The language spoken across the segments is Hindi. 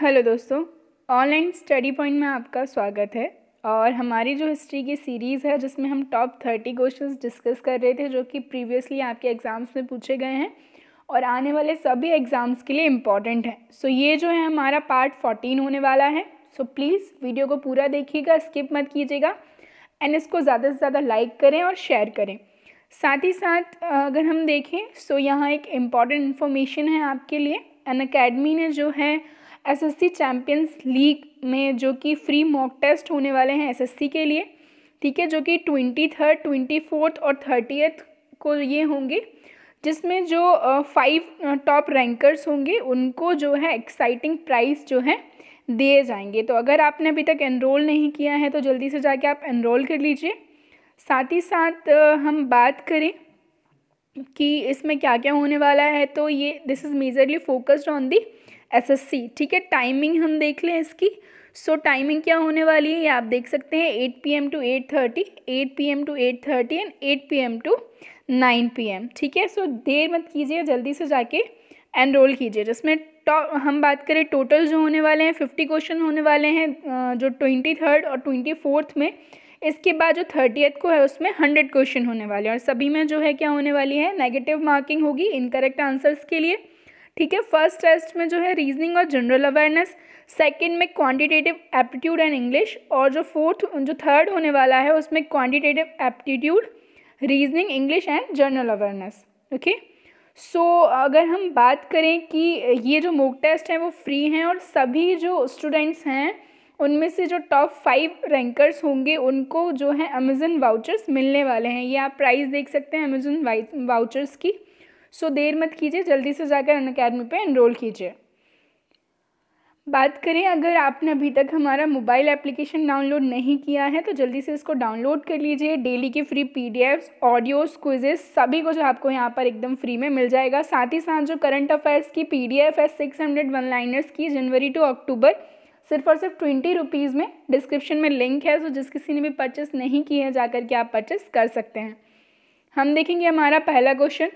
हेलो दोस्तों ऑनलाइन स्टडी पॉइंट में आपका स्वागत है और हमारी जो हिस्ट्री की सीरीज़ है जिसमें हम टॉप थर्टी क्वेश्चंस डिस्कस कर रहे थे जो कि प्रीवियसली आपके एग्ज़ाम्स में पूछे गए हैं और आने वाले सभी एग्ज़ाम्स के लिए इम्पॉर्टेंट हैं सो ये जो है हमारा पार्ट फोर्टीन होने वाला है सो प्लीज़ वीडियो को पूरा देखिएगा स्किप मत कीजिएगा एंड इसको ज़्यादा से ज़्यादा लाइक करें और शेयर करें साथ ही साथ अगर हम देखें सो यहाँ एक इम्पॉर्टेंट इन्फॉर्मेशन है आपके लिए अन अकेडमी ने जो है एसएससी चैम्पियंस लीग में जो कि फ्री मॉक टेस्ट होने वाले हैं एसएससी के लिए ठीक है जो कि ट्वेंटी थर्ड ट्वेंटी फोर्थ और एथ को ये होंगे जिसमें जो फाइव टॉप रैंकर्स होंगे उनको जो है एक्साइटिंग प्राइस जो है दिए जाएंगे तो अगर आपने अभी तक एनरोल नहीं किया है तो जल्दी से जाके आप एनरोल कर लीजिए साथ ही साथ हम बात करें कि इसमें क्या क्या होने वाला है तो ये this is majorly focused on the SSC ठीक है टाइमिंग हम देख लें इसकी सो so, टाइमिंग क्या होने वाली है ये आप देख सकते हैं eight P M to eight thirty eight P M to eight thirty and eight P M to nine P M ठीक है सो देर मत कीजिए जल्दी से जाके एनरोल कीजिए जिसमें टॉप हम बात करें टोटल जो होने वाले हैं फिफ्टी क्वेश्चन होने वाले हैं जो ट्वेंटी थर्ड और ट्वेंटी फोर्थ में इसके बाद जो थर्टीथ को है उसमें हंड्रेड क्वेश्चन होने वाले हैं और सभी में जो है क्या होने वाली है नेगेटिव मार्किंग होगी इनकरेक्ट आंसर्स के लिए ठीक है फर्स्ट टेस्ट में जो है रीजनिंग और जनरल अवेयरनेस सेकंड में क्वांटिटेटिव एप्टीट्यूड एंड इंग्लिश और जो फोर्थ जो थर्ड होने वाला है उसमें quantitative aptitude reasoning English and general awareness okay so अगर हम बात करें कि ये जो मोक टेस्ट हैं वो फ्री हैं और सभी जो स्टूडेंट्स हैं उनमें से जो टॉप फाइव रैंकर्स होंगे उनको जो है अमेज़न वाउचर्स मिलने वाले हैं ये आप प्राइस देख सकते हैं अमेज़न वाउचर्स की सो देर मत कीजिए जल्दी से जाकर अन अकेडमी पर एनरोल कीजिए बात करें अगर आपने अभी तक हमारा मोबाइल एप्लीकेशन डाउनलोड नहीं किया है तो जल्दी से इसको डाउनलोड कर लीजिए डेली के फ्री पीडीएफ्स ऑडियोस क्विजेस सभी कुछ आपको यहाँ पर एकदम फ्री में मिल जाएगा साथ ही साथ जो करंट अफेयर्स की पीडीएफ है सिक्स हंड्रेड वन लाइनर्स की जनवरी टू अक्टूबर सिर्फ और सिर्फ ट्वेंटी रुपीज़ में डिस्क्रिप्शन में लिंक है तो जिस किसी ने भी परचेस नहीं किया है जाकर के आप परचेस कर सकते हैं हम देखेंगे हमारा पहला क्वेश्चन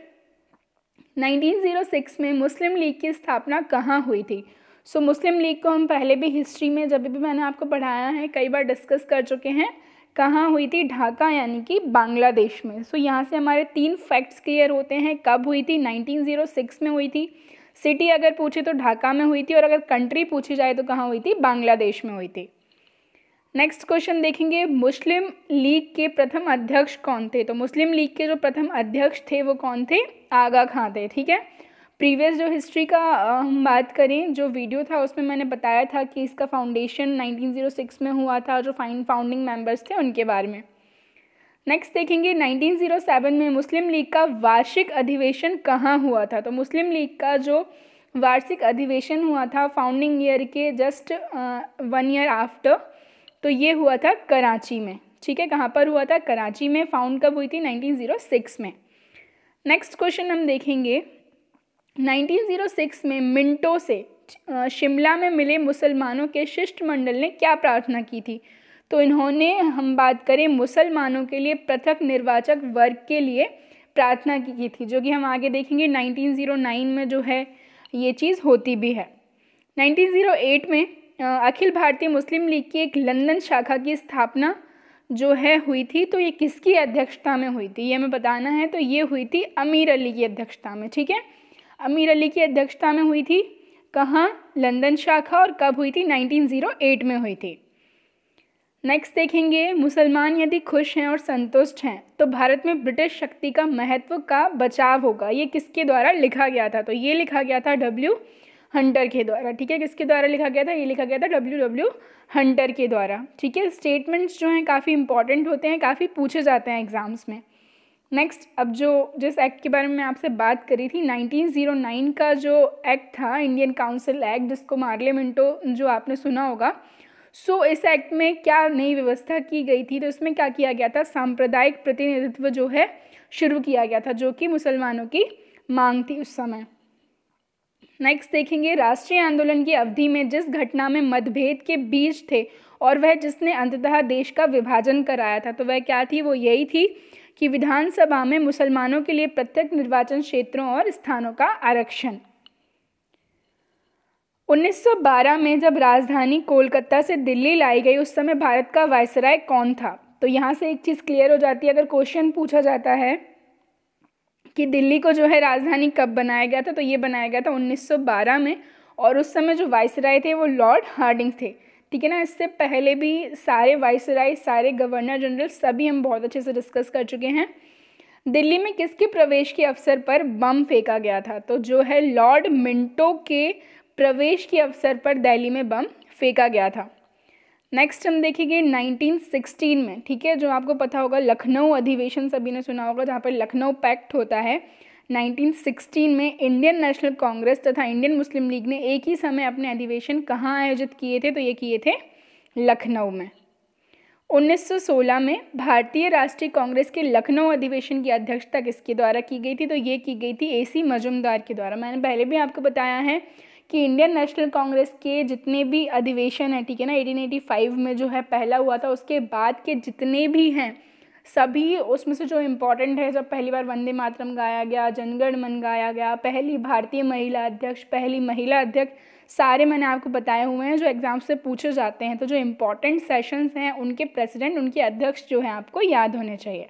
1906 में मुस्लिम लीग की स्थापना कहाँ हुई थी सो so, मुस्लिम लीग को हम पहले भी हिस्ट्री में जब भी मैंने आपको पढ़ाया है कई बार डिस्कस कर चुके हैं कहाँ हुई थी ढाका यानी कि बांग्लादेश में सो so, यहाँ से हमारे तीन फैक्ट्स क्लियर होते हैं कब हुई थी 1906 में हुई थी सिटी अगर पूछे तो ढाका में हुई थी और अगर कंट्री पूछी जाए तो कहाँ हुई थी बांग्लादेश में हुई थी नेक्स्ट क्वेश्चन देखेंगे मुस्लिम लीग के प्रथम अध्यक्ष कौन थे तो मुस्लिम लीग के जो प्रथम अध्यक्ष थे वो कौन थे आगा खां थे ठीक है प्रीवियस जो हिस्ट्री का हम बात करें जो वीडियो था उसमें मैंने बताया था कि इसका फाउंडेशन 1906 में हुआ था जो फाइन फाउंडिंग मेंबर्स थे उनके बारे में नेक्स्ट देखेंगे 1907 में मुस्लिम लीग का वार्षिक अधिवेशन कहाँ हुआ था तो मुस्लिम लीग का जो वार्षिक अधिवेशन हुआ था फाउंडिंग ईयर के जस्ट वन ईयर आफ्टर तो ये हुआ था कराची में ठीक है कहाँ पर हुआ था कराची में फाउंड कब हुई थी 1906 में नेक्स्ट क्वेश्चन हम देखेंगे 1906 में मिंटो से शिमला में मिले मुसलमानों के शिष्टमंडल ने क्या प्रार्थना की थी तो इन्होंने हम बात करें मुसलमानों के लिए पृथक निर्वाचक वर्ग के लिए प्रार्थना की, की थी जो कि हम आगे देखेंगे 1909 में जो है ये चीज़ होती भी है 1908 में अखिल भारतीय मुस्लिम लीग की एक लंदन शाखा की स्थापना जो है हुई थी तो ये किसकी अध्यक्षता में हुई थी ये हमें बताना है तो ये हुई थी अमीर अली की अध्यक्षता में ठीक है अमीर अली की अध्यक्षता में हुई थी कहाँ लंदन शाखा और कब हुई थी 1908 में हुई थी नेक्स्ट देखेंगे मुसलमान यदि खुश हैं और संतुष्ट हैं तो भारत में ब्रिटिश शक्ति का महत्व का बचाव होगा ये किसके द्वारा लिखा गया था तो ये लिखा गया था डब्ल्यू हंटर के द्वारा ठीक है किसके द्वारा लिखा गया था ये लिखा गया था डब्ल्यू डब्ल्यू हंटर के द्वारा ठीक है स्टेटमेंट्स जो हैं काफ़ी इंपॉर्टेंट होते हैं काफ़ी पूछे जाते हैं एग्ज़ाम्स में नेक्स्ट अब जो जिस एक्ट के बारे में आपसे बात करी थी 1909 का जो एक्ट था इंडियन काउंसिल एक्ट जिसको मार्ले मिंटो जो आपने सुना होगा सो इस एक्ट में क्या नई व्यवस्था की गई थी तो इसमें क्या किया गया था सांप्रदायिक प्रतिनिधित्व जो है शुरू किया गया था जो कि मुसलमानों की मांग थी उस समय नेक्स्ट देखेंगे राष्ट्रीय आंदोलन की अवधि में जिस घटना में मतभेद के बीच थे और वह जिसने अंततः देश का विभाजन कराया था तो वह क्या थी वो यही थी कि विधानसभा में मुसलमानों के लिए प्रत्येक निर्वाचन क्षेत्रों और स्थानों का आरक्षण 1912 में जब राजधानी कोलकाता से दिल्ली लाई गई उस समय भारत का वायसराय कौन था तो यहाँ से एक चीज़ क्लियर हो जाती है अगर क्वेश्चन पूछा जाता है कि दिल्ली को जो है राजधानी कब बनाया गया था तो ये बनाया गया था 1912 में और उस समय जो वाइसराय थे वो लॉर्ड हार्डिंग थे ठीक है ना इससे पहले भी सारे वाइसराय सारे गवर्नर जनरल सभी हम बहुत अच्छे से डिस्कस कर चुके हैं दिल्ली में किसके प्रवेश के अवसर पर बम फेंका गया था तो जो है लॉर्ड मिंटो के प्रवेश के अवसर पर दिल्ली में बम फेंका गया था नेक्स्ट हम देखेंगे 1916 में ठीक है जो आपको पता होगा लखनऊ अधिवेशन सभी ने सुना होगा जहाँ पर लखनऊ पैक्ट होता है 1916 में इंडियन नेशनल कांग्रेस तथा इंडियन मुस्लिम लीग ने एक ही समय अपने अधिवेशन कहाँ आयोजित किए थे तो ये किए थे लखनऊ में 1916 में भारतीय राष्ट्रीय कांग्रेस के लखनऊ अधिवेशन की अध्यक्षता किसके द्वारा की गई थी तो ये की गई थी एसी मजुमदार के द्वारा मैंने पहले भी आपको बताया है कि इंडियन नेशनल कांग्रेस के जितने भी अधिवेशन हैं ठीक है ना 1885 में जो है पहला हुआ था उसके बाद के जितने भी हैं सभी उसमें से जो इम्पोर्टेंट है जब पहली बार वंदे मातरम गाया गया जनगण मन गाया गया पहली भारतीय महिला अध्यक्ष पहली महिला अध्यक्ष सारे मैंने आपको बताए हुए हैं जो एग्ज़ाम से पूछे जाते हैं तो जो इम्पोर्टेंट सेशंस हैं उनके प्रेसिडेंट उनके अध्यक्ष जो हैं आपको याद होने चाहिए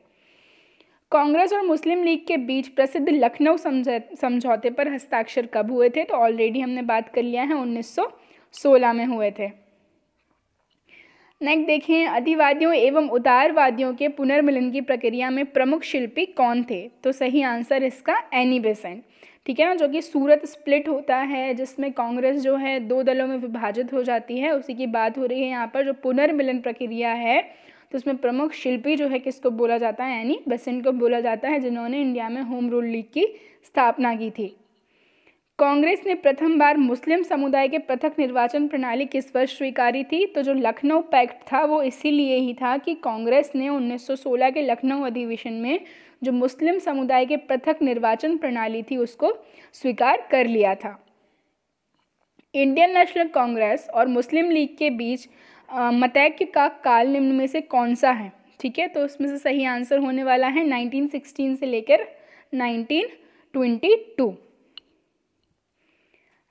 कांग्रेस और मुस्लिम लीग के बीच प्रसिद्ध लखनऊ समझौते पर हस्ताक्षर कब हुए थे तो ऑलरेडी हमने बात कर लिया है 1916 में हुए थे नेक्स्ट देखें अतिवादियों एवं उदारवादियों के पुनर्मिलन की प्रक्रिया में प्रमुख शिल्पी कौन थे तो सही आंसर इसका एनी बेसेंट ठीक है ना जो कि सूरत स्प्लिट होता है जिसमें कांग्रेस जो है दो दलों में विभाजित हो जाती है उसी की बात हो रही है यहाँ पर जो पुनर्मिलन प्रक्रिया है तो उसमें प्रमुख शिल्पी जो है किसको बोला जाता है यानी बेसेंट को बोला जाता है जिन्होंने इंडिया में होम रूल लीग की स्थापना की थी कांग्रेस ने प्रथम बार मुस्लिम समुदाय के पृथक निर्वाचन प्रणाली किस वर्ष स्वीकारी थी तो जो लखनऊ पैक्ट था वो इसीलिए ही था कि कांग्रेस ने 1916 के लखनऊ अधिवेशन में जो मुस्लिम समुदाय के पृथक निर्वाचन प्रणाली थी उसको स्वीकार कर लिया था इंडियन नेशनल कांग्रेस और मुस्लिम लीग के बीच मतैक्य का काल निम्न में से कौन सा है ठीक है तो उसमें से सही आंसर होने वाला है 1916 से लेकर 1922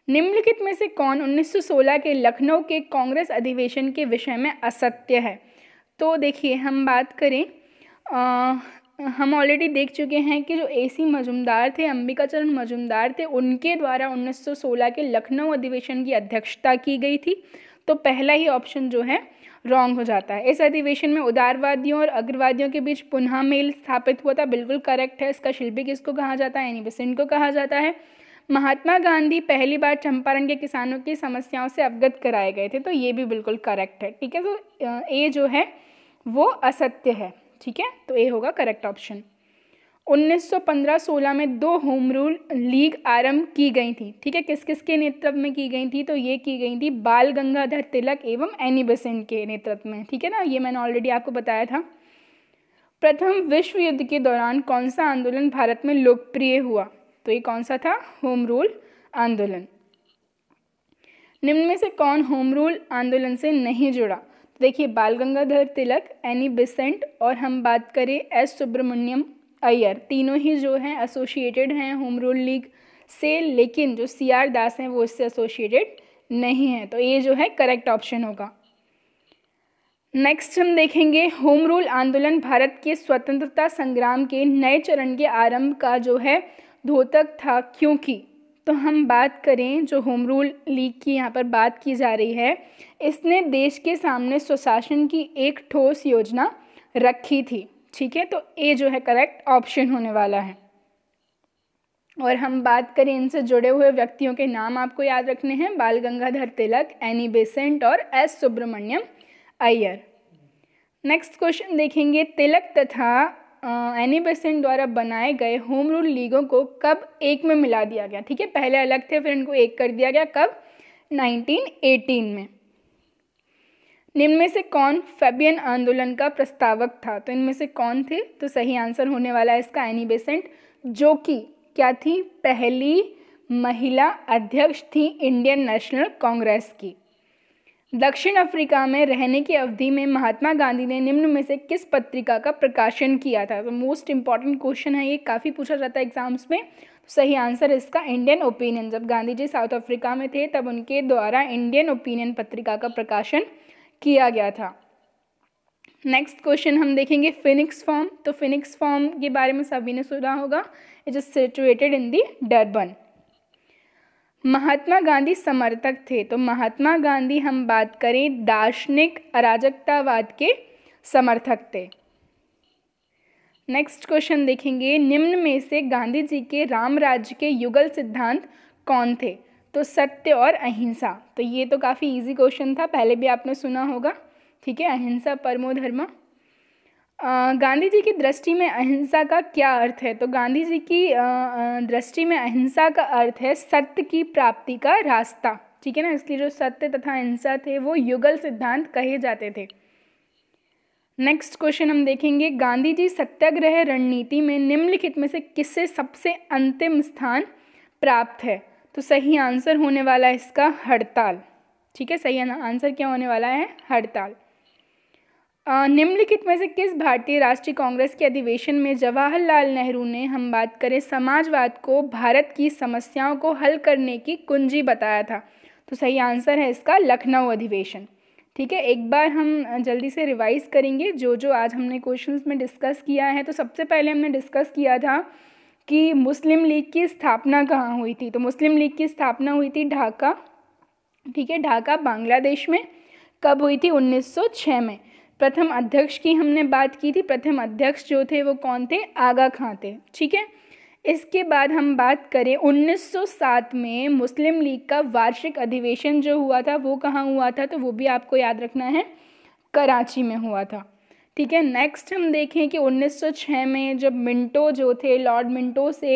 निम्नलिखित में से कौन 1916 के लखनऊ के कांग्रेस अधिवेशन के विषय में असत्य है तो देखिए हम बात करें आ, हम ऑलरेडी देख चुके हैं कि जो एसी मजुमदार थे अंबिका चरण मजुमदार थे उनके द्वारा 1916 के लखनऊ अधिवेशन की अध्यक्षता की गई थी तो पहला ही ऑप्शन जो है रॉन्ग हो जाता है इस अधिवेशन में उदारवादियों और अग्रवादियों के बीच पुनः मेल स्थापित हुआ था बिल्कुल करेक्ट है इसका शिल्पी किसको कहा जाता है एनी बेसेंट को कहा जाता है महात्मा गांधी पहली बार चंपारण के किसानों की समस्याओं से अवगत कराए गए थे तो ये भी बिल्कुल करेक्ट है ठीक है तो ए जो है वो असत्य है ठीक है तो ए होगा करेक्ट ऑप्शन 1915 16 में दो होम रूल लीग आरंभ की गई थी ठीक है किस किस के नेतृत्व में की गई थी तो ये की गई थी बाल गंगाधर तिलक एवं एनी बसेन के नेतृत्व में ठीक है ना ये मैंने ऑलरेडी आपको बताया था प्रथम विश्व युद्ध के दौरान कौन सा आंदोलन भारत में लोकप्रिय हुआ तो ये कौन सा था होम रूल आंदोलन निम्न में से कौन होम रूल आंदोलन से नहीं जुड़ा तो देखिए बाल गंगाधर तिलक एनी बिसेंट और हम बात करें एस सुब्रमण्यम अयर तीनों ही जो हैं एसोसिएटेड हैं होम रूल लीग से लेकिन जो सी आर दास हैं वो इससे एसोसिएटेड नहीं है तो ये जो है करेक्ट ऑप्शन होगा नेक्स्ट हम देखेंगे होम रूल आंदोलन भारत के स्वतंत्रता संग्राम के नए चरण के आरंभ का जो है धोतक था क्योंकि तो हम बात करें जो होम रूल लीग की यहाँ पर बात की जा रही है इसने देश के सामने स्वशासन की एक ठोस योजना रखी थी ठीक है तो ए जो है करेक्ट ऑप्शन होने वाला है और हम बात करें इनसे जुड़े हुए व्यक्तियों के नाम आपको याद रखने हैं बाल गंगाधर तिलक एनी बेसेंट और S Subramaniam Iyer next question देखेंगे तिलक तथा एनी बेसेंट द्वारा बनाए गए होम रूल लीगों को कब एक में मिला दिया गया ठीक है पहले अलग थे फिर इनको एक कर दिया गया कब 1918 में निम्न में से कौन फेबियन आंदोलन का प्रस्तावक था तो इनमें से कौन थे तो सही आंसर होने वाला है इसका एनी बेसेंट जो कि क्या थी पहली महिला अध्यक्ष थी इंडियन नेशनल कांग्रेस की दक्षिण अफ्रीका में रहने की अवधि में महात्मा गांधी ने निम्न में से किस पत्रिका का प्रकाशन किया था तो मोस्ट इंपॉर्टेंट क्वेश्चन है ये काफ़ी पूछा जाता है एग्जाम्स में तो सही आंसर इसका इंडियन ओपिनियन जब गांधी जी साउथ अफ्रीका में थे तब उनके द्वारा इंडियन ओपिनियन पत्रिका का प्रकाशन किया गया था नेक्स्ट क्वेश्चन हम देखेंगे फिनिक्स फॉर्म तो फिनिक्स फॉर्म के बारे में सभी ने सुना होगा it is situated in the Durban Mahatma Gandhi समर्थक थे तो महात्मा गांधी हम बात करें दार्शनिक अराजकतावाद के समर्थक थे नेक्स्ट क्वेश्चन देखेंगे निम्न में से गांधी जी के राम राज्य के युगल सिद्धांत कौन थे तो सत्य और अहिंसा तो ये तो काफ़ी इजी क्वेश्चन था पहले भी आपने सुना होगा ठीक है अहिंसा परमो धर्म गांधी जी की दृष्टि में अहिंसा का क्या अर्थ है तो गांधी जी की दृष्टि में अहिंसा का अर्थ है सत्य की प्राप्ति का रास्ता ठीक है ना इसलिए जो सत्य तथा अहिंसा थे वो युगल सिद्धांत कहे जाते थे नेक्स्ट क्वेश्चन हम देखेंगे गांधी जी सत्याग्रह रणनीति में निम्नलिखित में से किससे सबसे अंतिम स्थान प्राप्त है तो सही आंसर होने वाला है इसका हड़ताल ठीक है सही है आंसर क्या होने वाला है हड़ताल निम्नलिखित में से किस भारतीय राष्ट्रीय कांग्रेस के अधिवेशन में जवाहरलाल नेहरू ने हम बात करें समाजवाद को भारत की समस्याओं को हल करने की कुंजी बताया था तो सही आंसर है इसका लखनऊ अधिवेशन ठीक है एक बार हम जल्दी से रिवाइज करेंगे जो जो आज हमने क्वेश्चंस में डिस्कस किया है तो सबसे पहले हमने डिस्कस किया था कि मुस्लिम लीग की स्थापना कहाँ हुई थी तो मुस्लिम लीग की स्थापना हुई थी ढाका ठीक है ढाका बांग्लादेश में कब हुई थी 1906 में प्रथम अध्यक्ष की हमने बात की थी प्रथम अध्यक्ष जो थे वो कौन थे आगा खां थे ठीक है इसके बाद हम बात करें 1907 में मुस्लिम लीग का वार्षिक अधिवेशन जो हुआ था वो कहाँ हुआ था तो वो भी आपको याद रखना है कराची में हुआ था ठीक है नेक्स्ट हम देखें कि 1906 में जब मिंटो जो थे लॉर्ड मिंटो से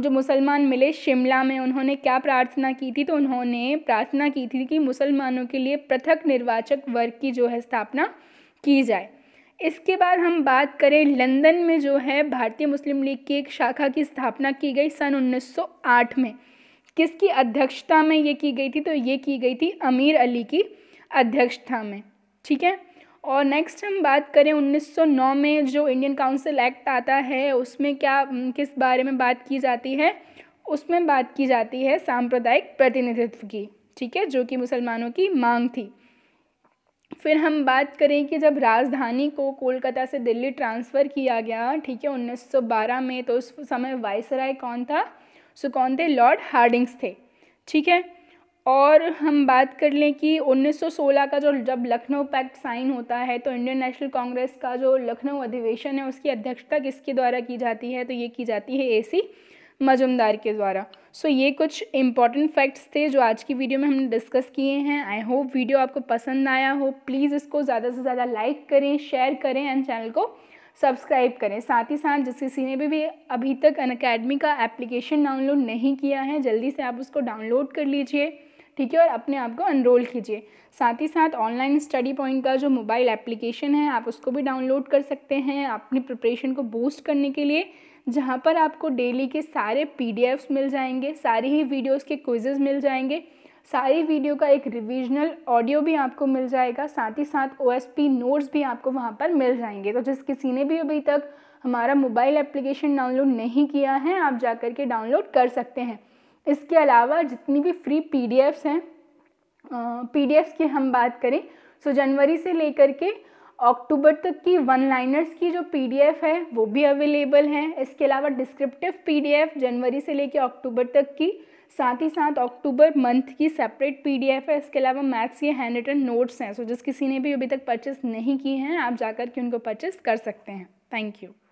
जो मुसलमान मिले शिमला में उन्होंने क्या प्रार्थना की थी तो उन्होंने प्रार्थना की थी कि मुसलमानों के लिए पृथक निर्वाचक वर्ग की जो है स्थापना की जाए इसके बाद हम बात करें लंदन में जो है भारतीय मुस्लिम लीग की एक शाखा की स्थापना की गई सन 1908 में किसकी अध्यक्षता में ये की गई थी तो ये की गई थी अमीर अली की अध्यक्षता में ठीक है और नेक्स्ट हम बात करें 1909 में जो इंडियन काउंसिल एक्ट आता है उसमें क्या किस बारे में बात की जाती है उसमें बात की जाती है सांप्रदायिक प्रतिनिधित्व की ठीक है जो कि मुसलमानों की मांग थी फिर हम बात करें कि जब राजधानी को कोलकाता से दिल्ली ट्रांसफ़र किया गया ठीक है 1912 में तो उस समय वाइसराय कौन था सो कौन थे लॉर्ड हार्डिंग्स थे ठीक है और हम बात कर लें कि 1916 का जो जब लखनऊ पैक्ट साइन होता है तो इंडियन नेशनल कांग्रेस का जो लखनऊ अधिवेशन है उसकी अध्यक्षता किसके द्वारा की जाती है तो ये की जाती है एसी मजुमदार के द्वारा सो so, ये कुछ इंपॉर्टेंट फैक्ट्स थे जो आज की वीडियो में हमने डिस्कस किए हैं आई होप वीडियो आपको पसंद आया हो प्लीज़ इसको ज़्यादा से ज़्यादा लाइक करें शेयर करें एंड चैनल को सब्सक्राइब करें साथ ही साथ जिस किसी ने भी, भी अभी तक अन अकेडमी का एप्लीकेशन डाउनलोड नहीं किया है जल्दी से आप उसको डाउनलोड कर लीजिए ठीक है और अपने आप को अनरोल कीजिए साथ ही साथ ऑनलाइन स्टडी पॉइंट का जो मोबाइल एप्लीकेशन है आप उसको भी डाउनलोड कर सकते हैं अपनी प्रिपरेशन को बूस्ट करने के लिए जहाँ पर आपको डेली के सारे पी मिल जाएंगे सारी ही वीडियोज़ के क्विजेज़ मिल जाएंगे सारी वीडियो का एक रिविजनल ऑडियो भी आपको मिल जाएगा साथ ही साथ ओ नोट्स भी आपको वहाँ पर मिल जाएंगे तो जिस किसी ने भी अभी तक हमारा मोबाइल एप्लीकेशन डाउनलोड नहीं किया है आप जा कर के डाउनलोड कर सकते हैं इसके अलावा जितनी भी फ्री पीडीएफ्स हैं पीडीएफ्स की हम बात करें सो जनवरी से लेकर के अक्टूबर तक की वन लाइनर्स की जो पीडीएफ है वो भी अवेलेबल हैं इसके अलावा डिस्क्रिप्टिव पीडीएफ जनवरी से लेकर अक्टूबर तक की साथ ही साथ अक्टूबर मंथ की सेपरेट पीडीएफ है इसके अलावा मैथ्स के हैंड रिटन नोट्स हैं सो जिस किसी ने भी अभी तक परचेस नहीं किए हैं आप जाकर के उनको परचेस कर सकते हैं थैंक यू